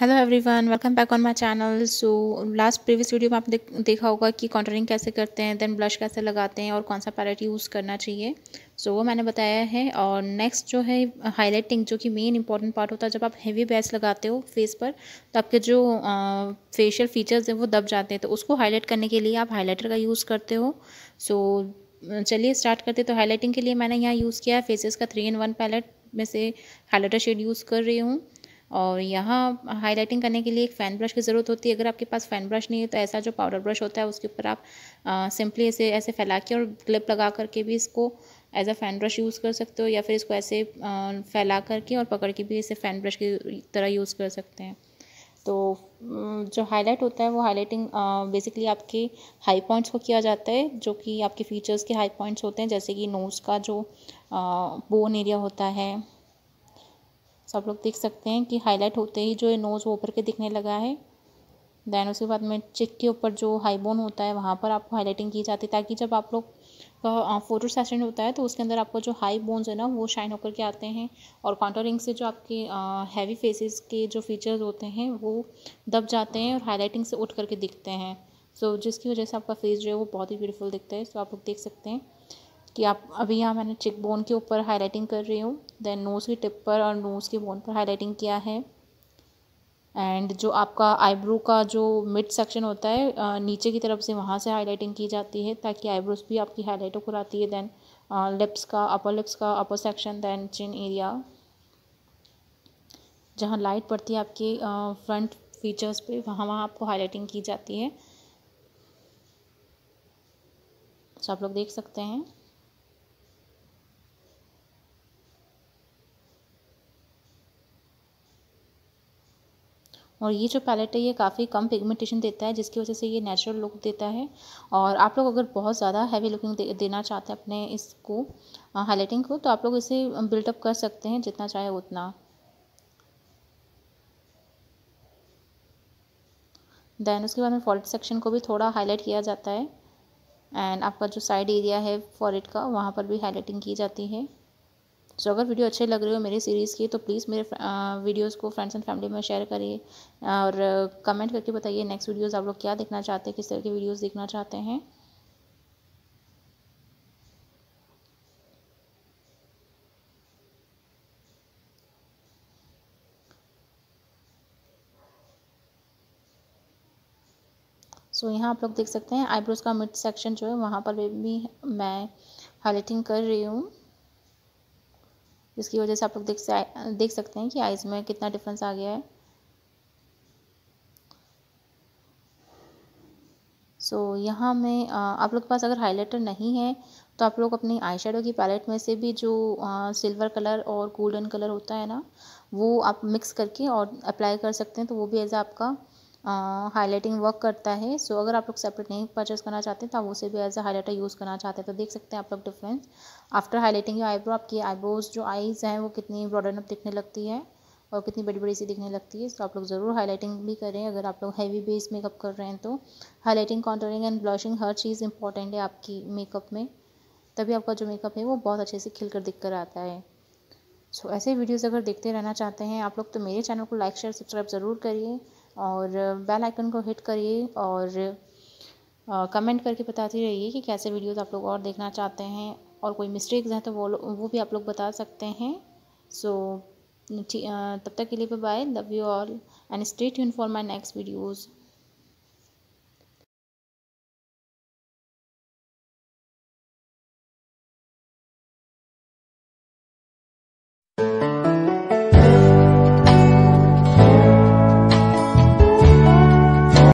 hello everyone welcome back on my channel so last previous video में आपने दे, देखा होगा कि कॉन्टरिंग कैसे करते हैं देन ब्लश कैसे लगाते हैं और कौन सा पैलेट यूज़ करना चाहिए सो so, वो मैंने बताया है और नेक्स्ट जो है हाईलाइटिंग जो कि मेन इंपॉर्टेंट पार्ट होता है जब आप हेवी बेस लगाते हो फेस पर तो आपके जो फेशियल फीचर्स हैं वो दब जाते हैं तो उसको हाईलाइट करने के लिए आप हाईलाइटर का यूज़ करते हो सो so, चलिए स्टार्ट करते तो हाईलाइटिंग के लिए मैंने यहाँ यूज़ किया है फेसेस का थ्री इन वन पैलेट में से हाईलाइटर शेड यूज़ कर रही हूँ और यहाँ हाईलाइटिंग करने के लिए एक फ़ैन ब्रश की ज़रूरत होती है अगर आपके पास फ़ैन ब्रश नहीं है तो ऐसा जो पाउडर ब्रश होता है उसके ऊपर आप सिंपली इसे ऐसे फैला के और क्लिप लगा करके भी इसको as a fan brush use कर सकते हो या फिर इसको ऐसे फैला करके और पकड़ के भी इसे फ़ैन ब्रश की तरह यूज़ कर सकते हैं तो जो हाईलाइट होता है वो हाईलाइटिंग बेसिकली आपके हाई पॉइंट्स को किया जाता है जो कि आपके फीचर्स के हाई पॉइंट्स होते हैं जैसे कि नोज़ का जो बोन एरिया होता है आप लोग देख सकते हैं कि हाईलाइट होते ही जो ये नोज़ ऊपर के दिखने लगा है दैन उसके बाद में चिक के ऊपर जो हाई बोन होता है वहाँ पर आपको हाईलाइटिंग की जाती है ताकि जब आप लोग का फोटो सेशन होता है तो उसके अंदर आपको जो हाई बोन्स है ना वो शाइन होकर के आते हैं और काउंटरिंग से जो आपके हैवी फेसेस के जो फीचर्स होते हैं वो दब जाते हैं और हाईलाइटिंग से उठ करके दिखते हैं सो so, जिसकी वजह से आपका फेस जो है वो बहुत ही ब्यूटीफुल दिखता है सो so, आप लोग देख सकते हैं कि आप अभी यहाँ मैंने चिक बोन के ऊपर हाईलाइटिंग कर रही हूँ देन नोज़ की टिप पर और नोज़ के बोन पर हाईलाइटिंग किया है एंड जो आपका आईब्रो का जो मिड सेक्शन होता है नीचे की तरफ से वहाँ से हाईलाइटिंग की जाती है ताकि आईब्रोज भी आपकी हाईलाइट होकर आती है देन लिप्स का अपर लिप्स का upper section then chin area जहाँ लाइट पड़ती है आपके फ्रंट फीचर्स पे वहाँ वहाँ आपको हाईलाइटिंग की जाती है सो तो आप लोग देख सकते हैं और ये जो पैलेट है ये काफ़ी कम पिगमेंटेशन देता है जिसकी वजह से ये नेचुरल लुक देता है और आप लोग अगर बहुत ज़्यादा हैवी लुकिंग दे, देना चाहते हैं अपने इसको हाईलाइटिंग को तो आप लोग इसे बिल्टअप कर सकते हैं जितना चाहे उतना देन उसके बाद में फॉल्ट सेक्शन को भी थोड़ा हाईलाइट किया जाता है एंड आपका जो साइड एरिया है फॉरेट का वहाँ पर भी हाईलाइटिंग की जाती है सो अगर वीडियो अच्छे लग रहे हो मेरी सीरीज़ की तो प्लीज़ मेरे वीडियोस को फ्रेंड्स एंड फैमिली में शेयर करिए और कमेंट करके बताइए नेक्स्ट वीडियोस आप लोग क्या देखना चाहते हैं किस तरह के वीडियोस देखना चाहते हैं सो so, यहाँ आप लोग देख सकते हैं आईब्रोज़ का मिड सेक्शन जो है वहाँ पर भी मैं हाईलाइटिंग कर रही हूँ जिसकी वजह से आप लोग देख देख सकते हैं कि आइज़ में कितना डिफरेंस आ गया है सो so, यहाँ में आप लोग के पास अगर हाइलाइटर नहीं है तो आप लोग अपनी आई शेडो की पैलेट में से भी जो आ, सिल्वर कलर और गोल्डन कलर होता है ना वो आप मिक्स करके और अप्लाई कर सकते हैं तो वो भी एज आपका हाईलाइटिंग वर्क करता है सो so, अगर आप लोग सेपरेट नहीं परचेस करना चाहते तो आप उसे भी एज अ हाईलाइटर यूज़ करना चाहते हैं तो देख सकते हैं आप लोग difference after highlighting your eyebrow आपकी आईब्रोज जो आईज़ हैं वो कितनी ब्रॉडन अप दिखने लगती है और कितनी बड़ी बड़ी सी दिखने लगती है तो आप लोग ज़रूर हाईलाइटिंग भी करें अगर आप लोग हैवी बेस मेकअप कर रहे हैं तो हाईलाइटिंग कॉन्टोरिंग एंड ब्लशिंग हर चीज़ इंपॉर्टेंट है आपकी मेकअप में तभी आपका जो मेकअप है वो बहुत अच्छे से खिलकर दिख कर आता है सो so, ऐसे वीडियोज़ अगर देखते रहना चाहते हैं आप लोग तो मेरे चैनल को लाइक शेयर सब्सक्राइब ज़रूर करिए और बेल आइकन को हिट करिए और कमेंट करके बताती रहिए कि कैसे वीडियोस आप लोग और देखना चाहते हैं और कोई मिस्टेक्स हैं तो वो वो भी आप लोग बता सकते हैं सो so, तब तक के लिए bye love you all and stay tune for my next videos